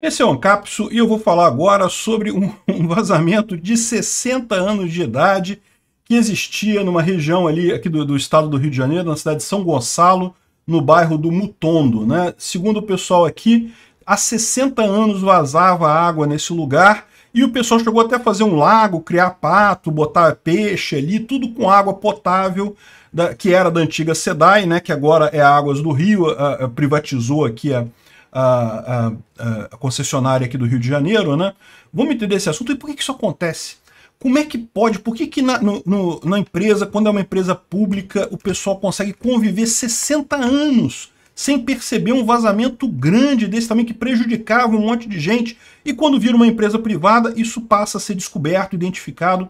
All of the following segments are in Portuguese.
Esse é o Ancapsu e eu vou falar agora sobre um, um, vazamento de 60 anos de idade que existia numa região ali aqui do, do, estado do Rio de Janeiro, na cidade de São Gonçalo, no bairro do Mutondo. Né? Segundo o pessoal aqui, há 60 anos vazava água nesse lugar e o pessoal chegou até a fazer um lago, criar pato, botar peixe ali, tudo com água potável, da, que era da antiga SEDAI, né, que agora é Águas do Rio, a, a privatizou aqui a, a, a, concessionária aqui do Rio de Janeiro, né? Vamos entender esse assunto e por que, que isso acontece? Como é que pode? Por que, que na, no, na empresa, quando é uma empresa pública, o pessoal consegue conviver 60 anos sem perceber um vazamento grande desse também que prejudicava um monte de gente? E quando vira uma empresa privada, isso passa a ser descoberto, identificado.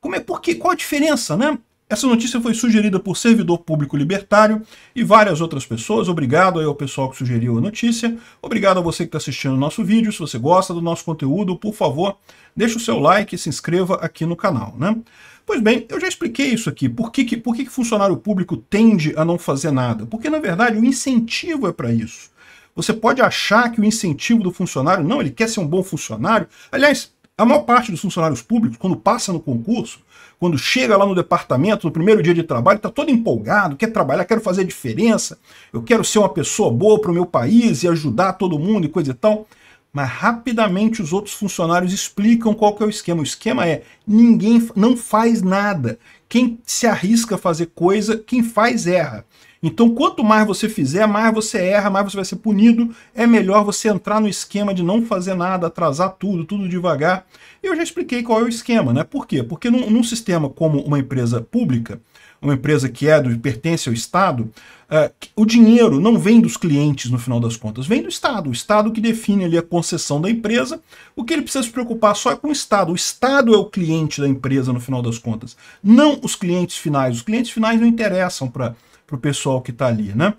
Como é, por quê? Qual a diferença, né? Essa notícia foi sugerida por servidor público libertário e várias outras pessoas. Obrigado ao pessoal que sugeriu a notícia. Obrigado a você que está assistindo o nosso vídeo. Se você gosta do nosso conteúdo, por favor, deixe o seu like e se inscreva aqui no canal. Né? Pois bem, eu já expliquei isso aqui. Por que, que, por que, que funcionário público tende a não fazer nada? Porque, na verdade, o incentivo é para isso. Você pode achar que o incentivo do funcionário, não, ele quer ser um bom funcionário. Aliás, a maior parte dos funcionários públicos, quando passa no concurso, quando chega lá no departamento, no primeiro dia de trabalho, está todo empolgado, quer trabalhar, quero fazer a diferença, eu quero ser uma pessoa boa para o meu país e ajudar todo mundo e coisa e tal. Mas rapidamente os outros funcionários explicam qual que é o esquema. O esquema é ninguém não faz nada. Quem se arrisca a fazer coisa, quem faz erra. Então, quanto mais você fizer, mais você erra, mais você vai ser punido. É melhor você entrar no esquema de não fazer nada, atrasar tudo, tudo devagar. E eu já expliquei qual é o esquema, né? Por quê? Porque num, num sistema como uma empresa pública, uma empresa que é do, pertence ao Estado, uh, o dinheiro não vem dos clientes no final das contas, vem do Estado. O Estado que define ali a concessão da empresa. O que ele precisa se preocupar só é com o Estado. O Estado é o cliente da empresa no final das contas, não os clientes finais. Os clientes finais não interessam para para o pessoal que está ali, né?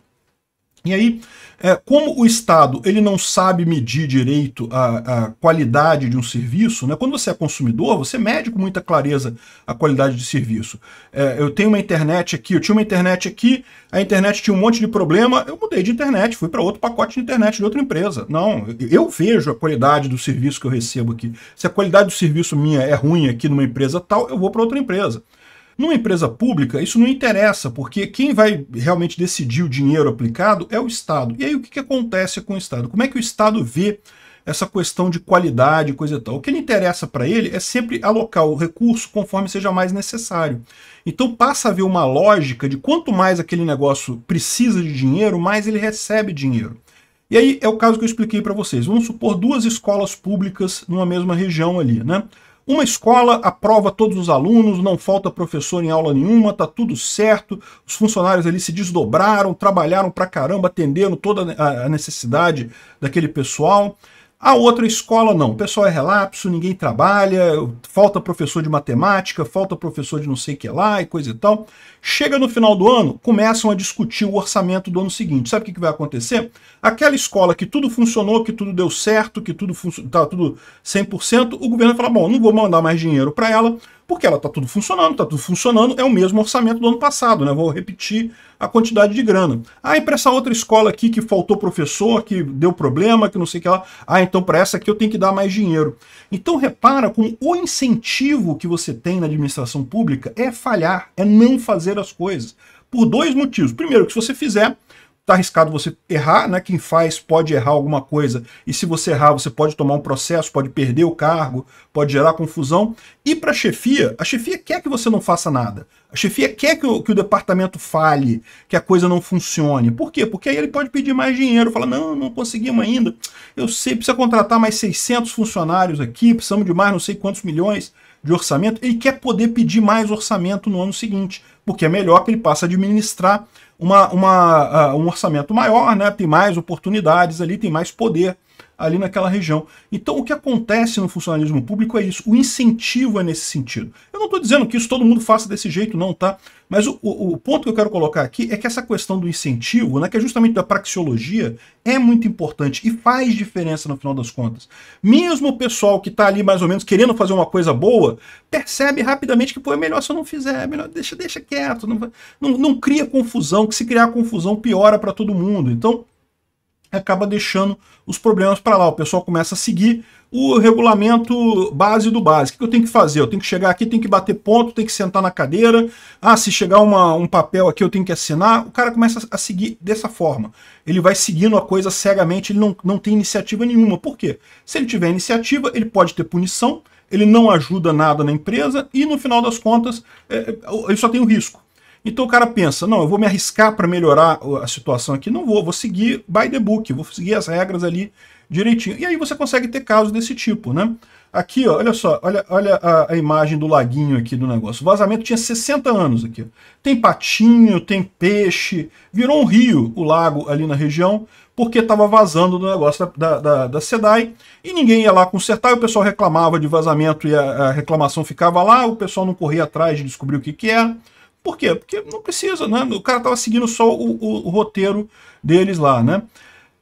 E aí, é, como o Estado ele não sabe medir direito a, a, qualidade de um serviço, né? quando você é consumidor, você mede com muita clareza a qualidade de serviço. É, eu tenho uma internet aqui, eu tinha uma internet aqui, a internet tinha um monte de problema, eu mudei de internet, fui para outro pacote de internet de outra empresa. Não, eu vejo a qualidade do serviço que eu recebo aqui. Se a qualidade do serviço minha é ruim aqui numa empresa tal, eu vou para outra empresa. Numa empresa pública, isso não interessa, porque quem vai realmente decidir o dinheiro aplicado é o Estado. E aí o que, que acontece com o Estado? Como é que o Estado vê essa questão de qualidade, coisa e tal. O que ele interessa para ele é sempre alocar o recurso conforme seja mais necessário. Então passa a haver uma lógica de quanto mais aquele negócio precisa de dinheiro, mais ele recebe dinheiro. E aí é o caso que eu expliquei para vocês. Vamos supor duas escolas públicas numa mesma região ali, né? Uma escola aprova todos os alunos, não falta professor em aula nenhuma, tá tudo certo. Os funcionários ali se desdobraram, trabalharam pra caramba, atendendo toda a necessidade daquele pessoal. A outra escola não, o pessoal é relapso, ninguém trabalha, falta professor de matemática, falta professor de não sei o que lá e coisa e tal. Chega no final do ano, começam a discutir o orçamento do ano seguinte. Sabe o que vai acontecer? Aquela escola que tudo funcionou, que tudo deu certo, que tudo estava tá tudo 100%, o governo fala, bom, não vou mandar mais dinheiro para ela, porque ela está tudo funcionando, está tudo funcionando, é o mesmo orçamento do ano passado, né? Vou repetir a quantidade de grana. Ah, e para essa outra escola aqui que faltou professor, que deu problema, que não sei o que lá. Ah, então para essa aqui eu tenho que dar mais dinheiro. Então repara com o incentivo que você tem na administração pública é falhar, é não fazer as coisas. Por dois motivos. Primeiro, que se você fizer, tá arriscado você errar, né? Quem faz pode errar alguma coisa, e se você errar, você pode tomar um processo, pode perder o cargo, pode gerar confusão. E para a chefia, a chefia quer que você não faça nada. A chefia quer que o, que o departamento falhe, que a coisa não funcione. Por quê? Porque aí ele pode pedir mais dinheiro, fala, não, não conseguimos ainda, eu sei, precisa contratar mais 600 funcionários aqui, precisamos de mais não sei quantos milhões de orçamento, ele quer poder pedir mais orçamento no ano seguinte, porque é melhor que ele passe a administrar uma, uma, uh, um orçamento maior, né? tem mais oportunidades ali, tem mais poder ali naquela região. Então, o que acontece no funcionalismo público é isso. O incentivo é nesse sentido. Eu não estou dizendo que isso todo mundo faça desse jeito, não, tá? Mas o, o, o, ponto que eu quero colocar aqui é que essa questão do incentivo, né, que é justamente da praxeologia, é muito importante e faz diferença no final das contas. Mesmo o pessoal que está ali mais ou menos querendo fazer uma coisa boa, percebe rapidamente que, pô, é melhor se eu não fizer, é melhor, deixa, deixa quieto, não, não, não cria confusão, que se criar confusão piora para todo mundo. Então, acaba deixando os problemas para lá. O pessoal começa a seguir o regulamento base do base. O que eu tenho que fazer? Eu tenho que chegar aqui, tenho que bater ponto, tenho que sentar na cadeira. Ah, se chegar uma, um papel aqui, eu tenho que assinar. O cara começa a seguir dessa forma. Ele vai seguindo a coisa cegamente, ele não, não tem iniciativa nenhuma. Por quê? Se ele tiver iniciativa, ele pode ter punição, ele não ajuda nada na empresa e, no final das contas, é, é ele só tem o risco. Então o cara pensa, não, eu vou me arriscar para melhorar a situação aqui. Não vou, vou seguir by the book, vou seguir as regras ali direitinho. E aí você consegue ter casos desse tipo, né? Aqui, ó, olha só, olha, olha a, a, imagem do laguinho aqui do negócio. O vazamento tinha 60 anos aqui. Tem patinho, tem peixe, virou um rio o lago ali na região, porque estava vazando do negócio da, da, da, SEDAI e ninguém ia lá consertar, e o pessoal reclamava de vazamento e a, a reclamação ficava lá, o pessoal não corria atrás de descobrir o que, que era. É. Por quê? Porque não precisa, né? O cara estava seguindo só o, o, o, roteiro deles lá, né?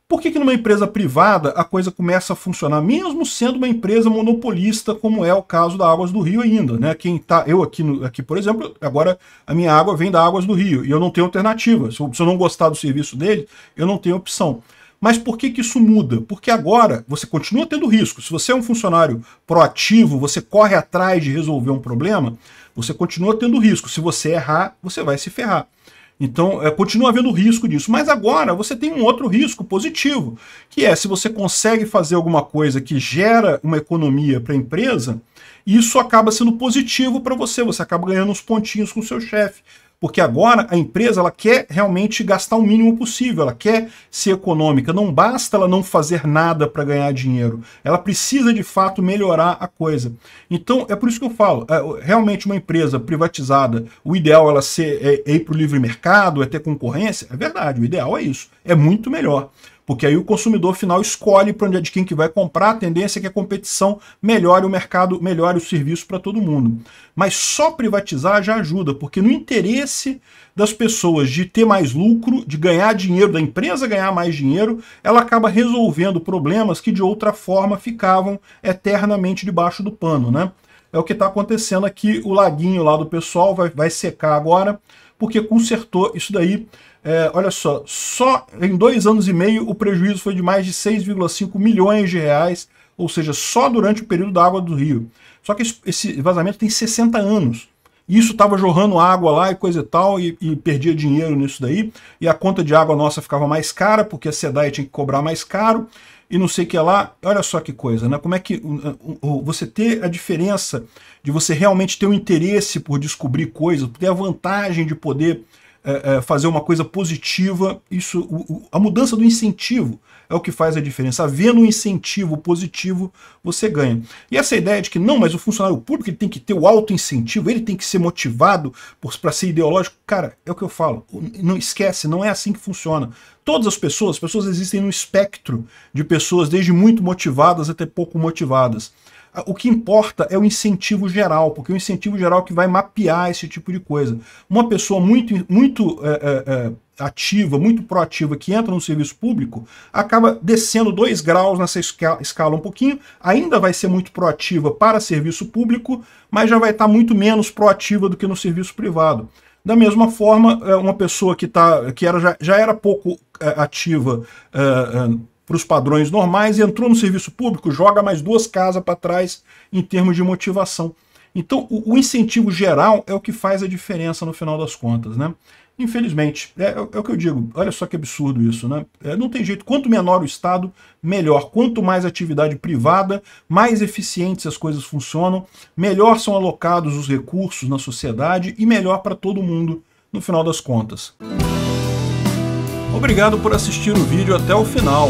Por que, que numa empresa privada a coisa começa a funcionar, mesmo sendo uma empresa monopolista, como é o caso da Águas do Rio ainda, né? Quem tá, eu aqui, no, aqui, por exemplo, agora a minha água vem da Águas do Rio e eu não tenho alternativa. Se eu, se eu não gostar do serviço dele, eu não tenho opção. Mas por que, que isso muda? Porque agora você continua tendo risco. Se você é um funcionário proativo, você corre atrás de resolver um problema, você continua tendo risco. Se você errar, você vai se ferrar. Então, é, continua havendo risco disso. Mas agora você tem um outro risco positivo, que é se você consegue fazer alguma coisa que gera uma economia para a empresa, isso acaba sendo positivo para você. Você acaba ganhando uns pontinhos com o seu chefe, porque agora a empresa ela quer realmente gastar o mínimo possível, ela quer ser econômica. Não basta ela não fazer nada para ganhar dinheiro. Ela precisa de fato melhorar a coisa. Então é por isso que eu falo, é, realmente uma empresa privatizada, o ideal é ela ser, é, é ir para o livre mercado, é ter concorrência. É verdade, o ideal é isso. É muito melhor porque aí o consumidor final escolhe para onde é de quem que vai comprar, a tendência é que a competição melhore o mercado, melhore o serviço para todo mundo. Mas só privatizar já ajuda, porque no interesse das pessoas de ter mais lucro, de ganhar dinheiro, da empresa ganhar mais dinheiro, ela acaba resolvendo problemas que de outra forma ficavam eternamente debaixo do pano, né? É o que está acontecendo aqui, o laguinho lá do pessoal vai, vai secar agora, porque consertou isso daí. É, olha só, só em dois anos e meio o prejuízo foi de mais de 6,5 milhões de reais, ou seja, só durante o período da água do rio. Só que esse vazamento tem 60 anos. E isso estava jorrando água lá e coisa e tal, e, e, perdia dinheiro nisso daí, e a conta de água nossa ficava mais cara, porque a SEDAI tinha que cobrar mais caro, e não sei o que lá. Olha só que coisa, né? Como é que uh, uh, uh, você ter a diferença de você realmente ter um interesse por descobrir coisas, ter a vantagem de poder é, é, fazer uma coisa positiva, isso, o, o, a mudança do incentivo é o que faz a diferença. Havendo um incentivo positivo, você ganha. E essa ideia de que não, mas o funcionário público ele tem que ter o alto incentivo, ele tem que ser motivado para ser ideológico, cara, é o que eu falo. Não esquece, não é assim que funciona. Todas as pessoas, as pessoas existem no espectro de pessoas, desde muito motivadas até pouco motivadas. O que importa é o incentivo geral, porque é o incentivo geral é que vai mapear esse tipo de coisa. Uma pessoa muito, muito é, é, é ativa, muito proativa, que entra no serviço público, acaba descendo dois graus nessa escala um pouquinho, ainda vai ser muito proativa para serviço público, mas já vai estar muito menos proativa do que no serviço privado. Da mesma forma, é, uma pessoa que, tá, que era, já, já era pouco é, ativa para os padrões normais, entrou no serviço público, joga mais duas casas para trás em termos de motivação. Então, o, o, incentivo geral é o que faz a diferença no final das contas, né? Infelizmente, é, é, é o que eu digo. Olha só que absurdo isso, né? É, não tem jeito. Quanto menor o Estado, melhor. Quanto mais atividade privada, mais eficientes as coisas funcionam, melhor são alocados os recursos na sociedade e melhor para todo mundo no final das contas. Obrigado por assistir o vídeo até o final.